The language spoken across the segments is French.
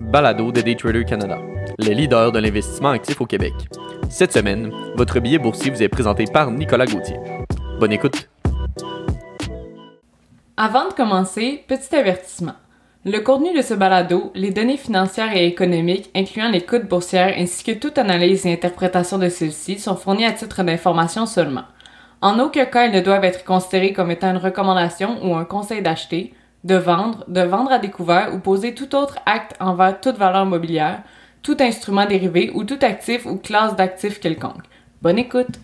Balado de Daytrader Canada, les leaders de l'investissement actif au Québec. Cette semaine, votre billet boursier vous est présenté par Nicolas Gauthier. Bonne écoute! Avant de commencer, petit avertissement. Le contenu de ce balado, les données financières et économiques, incluant les coûts boursières ainsi que toute analyse et interprétation de celles-ci, sont fournies à titre d'information seulement. En aucun cas, elles ne doivent être considérées comme étant une recommandation ou un conseil d'acheter, de vendre, de vendre à découvert ou poser tout autre acte envers toute valeur mobilière, tout instrument dérivé ou tout actif ou classe d'actifs quelconque. Bonne écoute!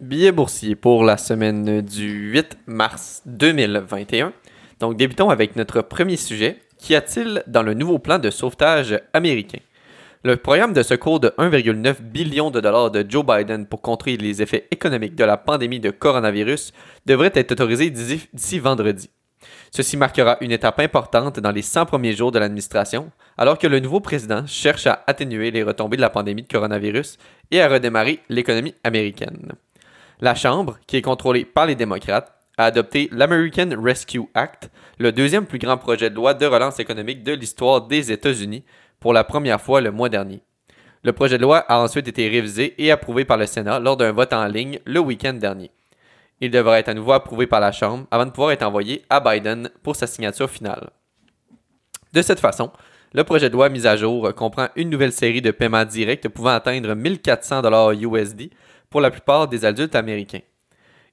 Billets boursiers pour la semaine du 8 mars 2021. Donc débutons avec notre premier sujet. Qu'y a-t-il dans le nouveau plan de sauvetage américain? Le programme de secours de 1,9 billion de dollars de Joe Biden pour contrer les effets économiques de la pandémie de coronavirus devrait être autorisé d'ici vendredi. Ceci marquera une étape importante dans les 100 premiers jours de l'administration, alors que le nouveau président cherche à atténuer les retombées de la pandémie de coronavirus et à redémarrer l'économie américaine. La Chambre, qui est contrôlée par les démocrates, a adopté l'American Rescue Act, le deuxième plus grand projet de loi de relance économique de l'histoire des États-Unis, pour la première fois le mois dernier. Le projet de loi a ensuite été révisé et approuvé par le Sénat lors d'un vote en ligne le week-end dernier. Il devra être à nouveau approuvé par la Chambre avant de pouvoir être envoyé à Biden pour sa signature finale. De cette façon, le projet de loi mis à jour comprend une nouvelle série de paiements directs pouvant atteindre 1400 dollars USD pour la plupart des adultes américains.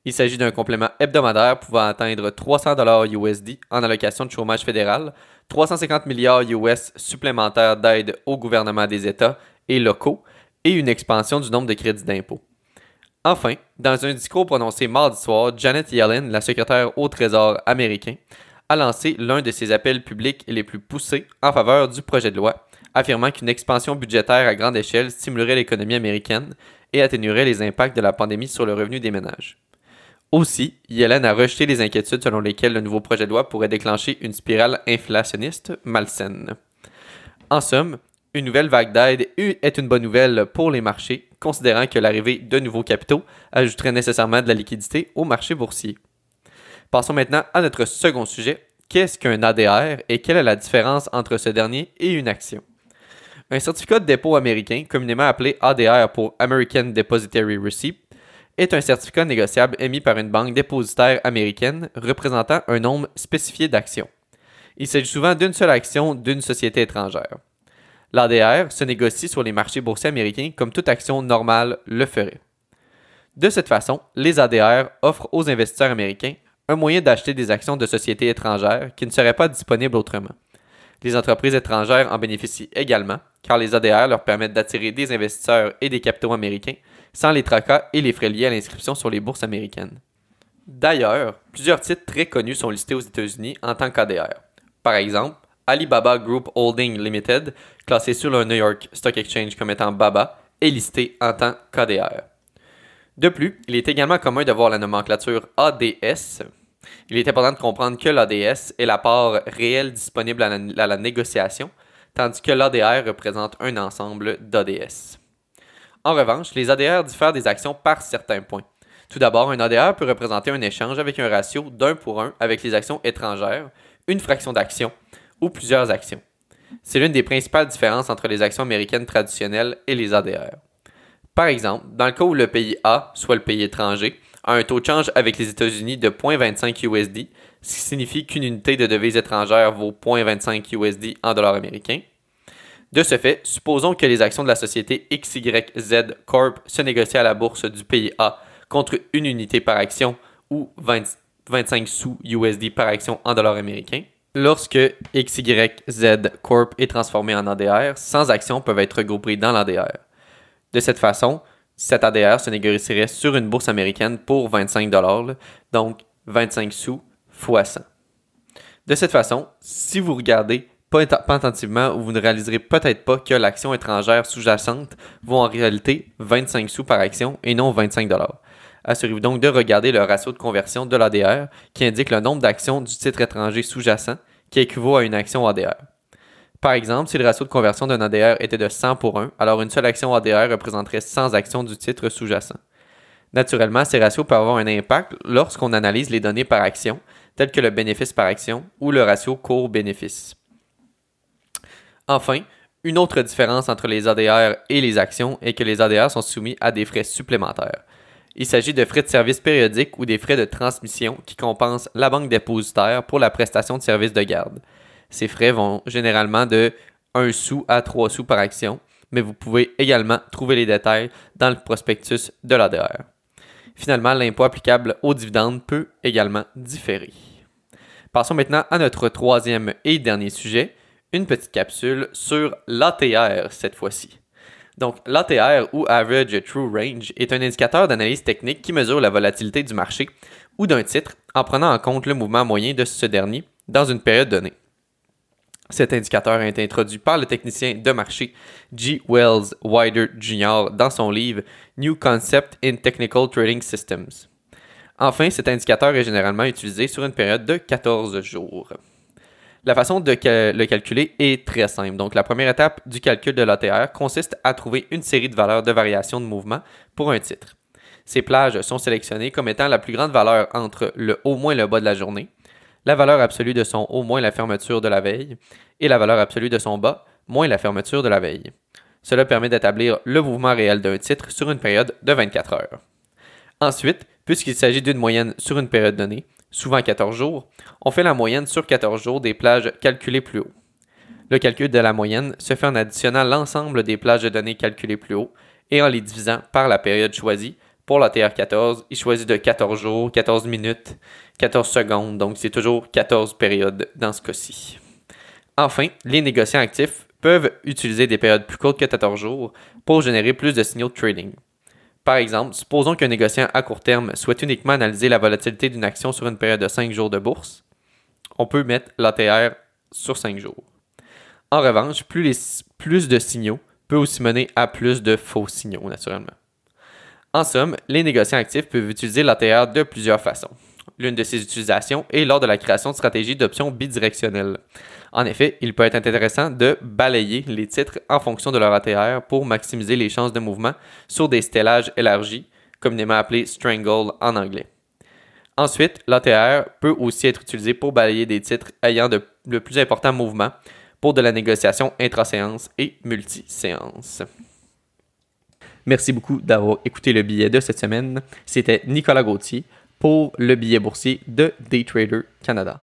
Il s'agit d'un complément hebdomadaire pouvant atteindre 300 USD en allocation de chômage fédéral, 350 milliards US supplémentaires d'aide au gouvernement des États et locaux et une expansion du nombre de crédits d'impôt. Enfin, dans un discours prononcé mardi soir, Janet Yellen, la secrétaire au Trésor américain, a lancé l'un de ses appels publics les plus poussés en faveur du projet de loi, affirmant qu'une expansion budgétaire à grande échelle stimulerait l'économie américaine et atténuerait les impacts de la pandémie sur le revenu des ménages. Aussi, Yellen a rejeté les inquiétudes selon lesquelles le nouveau projet de loi pourrait déclencher une spirale inflationniste malsaine. En somme, une nouvelle vague d'aide est une bonne nouvelle pour les marchés, considérant que l'arrivée de nouveaux capitaux ajouterait nécessairement de la liquidité au marché boursier. Passons maintenant à notre second sujet. Qu'est-ce qu'un ADR et quelle est la différence entre ce dernier et une action? Un certificat de dépôt américain, communément appelé ADR pour American Depositary Receipt, est un certificat négociable émis par une banque dépositaire américaine représentant un nombre spécifié d'actions. Il s'agit souvent d'une seule action d'une société étrangère. L'ADR se négocie sur les marchés boursiers américains comme toute action normale le ferait. De cette façon, les ADR offrent aux investisseurs américains un moyen d'acheter des actions de sociétés étrangères qui ne seraient pas disponibles autrement. Les entreprises étrangères en bénéficient également, car les ADR leur permettent d'attirer des investisseurs et des capitaux américains sans les tracas et les frais liés à l'inscription sur les bourses américaines. D'ailleurs, plusieurs titres très connus sont listés aux États-Unis en tant qu'ADR. Par exemple, Alibaba Group Holding Limited, classé sur le New York Stock Exchange comme étant BABA, est listé en tant qu'ADR. De plus, il est également commun de voir la nomenclature ADS. Il est important de comprendre que l'ADS est la part réelle disponible à la, négociation, tandis que l'ADR représente un ensemble d'ADS. En revanche, les ADR diffèrent des actions par certains points. Tout d'abord, un ADR peut représenter un échange avec un ratio d'un pour un avec les actions étrangères, une fraction d'actions ou plusieurs actions. C'est l'une des principales différences entre les actions américaines traditionnelles et les ADR. Par exemple, dans le cas où le pays A, soit le pays étranger, a un taux de change avec les États-Unis de 0.25 USD, ce qui signifie qu'une unité de devise étrangère vaut 0.25 USD en dollars américains. De ce fait, supposons que les actions de la société XYZ Corp se négocient à la bourse du pays A contre une unité par action ou 25 sous USD par action en dollars américains. Lorsque XYZ Corp est transformé en ADR, 100 actions peuvent être regroupées dans l'ADR. De cette façon, cet ADR se négocierait sur une bourse américaine pour 25 dollars, donc 25 sous fois 100. De cette façon, si vous regardez pas, attentivement, vous ne réaliserez peut-être pas que l'action étrangère sous-jacente vaut en réalité 25 sous par action et non 25 dollars assurez-vous donc de regarder le ratio de conversion de l'ADR qui indique le nombre d'actions du titre étranger sous-jacent qui équivaut à une action ADR. Par exemple, si le ratio de conversion d'un ADR était de 100 pour 1, alors une seule action ADR représenterait 100 actions du titre sous-jacent. Naturellement, ces ratios peuvent avoir un impact lorsqu'on analyse les données par action, telles que le bénéfice par action ou le ratio court-bénéfice. Enfin, une autre différence entre les ADR et les actions est que les ADR sont soumis à des frais supplémentaires. Il s'agit de frais de service périodiques ou des frais de transmission qui compensent la banque dépositaire pour la prestation de services de garde. Ces frais vont généralement de 1 sou à 3 sous par action, mais vous pouvez également trouver les détails dans le prospectus de l'ADR. Finalement, l'impôt applicable aux dividendes peut également différer. Passons maintenant à notre troisième et dernier sujet, une petite capsule sur l'ATR cette fois-ci. Donc, l'ATR ou Average True Range est un indicateur d'analyse technique qui mesure la volatilité du marché ou d'un titre en prenant en compte le mouvement moyen de ce dernier dans une période donnée. Cet indicateur a été introduit par le technicien de marché G. Wells Wider Jr. dans son livre New Concept in Technical Trading Systems. Enfin, cet indicateur est généralement utilisé sur une période de 14 jours. La façon de le calculer est très simple. Donc, la première étape du calcul de l'ATR consiste à trouver une série de valeurs de variation de mouvement pour un titre. Ces plages sont sélectionnées comme étant la plus grande valeur entre le haut moins le bas de la journée, la valeur absolue de son haut moins la fermeture de la veille, et la valeur absolue de son bas moins la fermeture de la veille. Cela permet d'établir le mouvement réel d'un titre sur une période de 24 heures. Ensuite, puisqu'il s'agit d'une moyenne sur une période donnée, souvent 14 jours, on fait la moyenne sur 14 jours des plages calculées plus haut. Le calcul de la moyenne se fait en additionnant l'ensemble des plages de données calculées plus haut et en les divisant par la période choisie. Pour la TR14, il choisit de 14 jours, 14 minutes, 14 secondes, donc c'est toujours 14 périodes dans ce cas-ci. Enfin, les négociants actifs peuvent utiliser des périodes plus courtes que 14 jours pour générer plus de signaux de trading. Par exemple, supposons qu'un négociant à court terme souhaite uniquement analyser la volatilité d'une action sur une période de 5 jours de bourse. On peut mettre l'ATR sur 5 jours. En revanche, plus, plus de signaux peut aussi mener à plus de faux signaux, naturellement. En somme, les négociants actifs peuvent utiliser l'ATR de plusieurs façons. L'une de ses utilisations est lors de la création de stratégies d'options bidirectionnelles. En effet, il peut être intéressant de balayer les titres en fonction de leur ATR pour maximiser les chances de mouvement sur des stellages élargis, communément appelés strangle en anglais. Ensuite, l'ATR peut aussi être utilisé pour balayer des titres ayant le plus important mouvement pour de la négociation intraséance et multiséance. Merci beaucoup d'avoir écouté le billet de cette semaine. C'était Nicolas Gauthier pour le billet boursier de Daytrader Canada.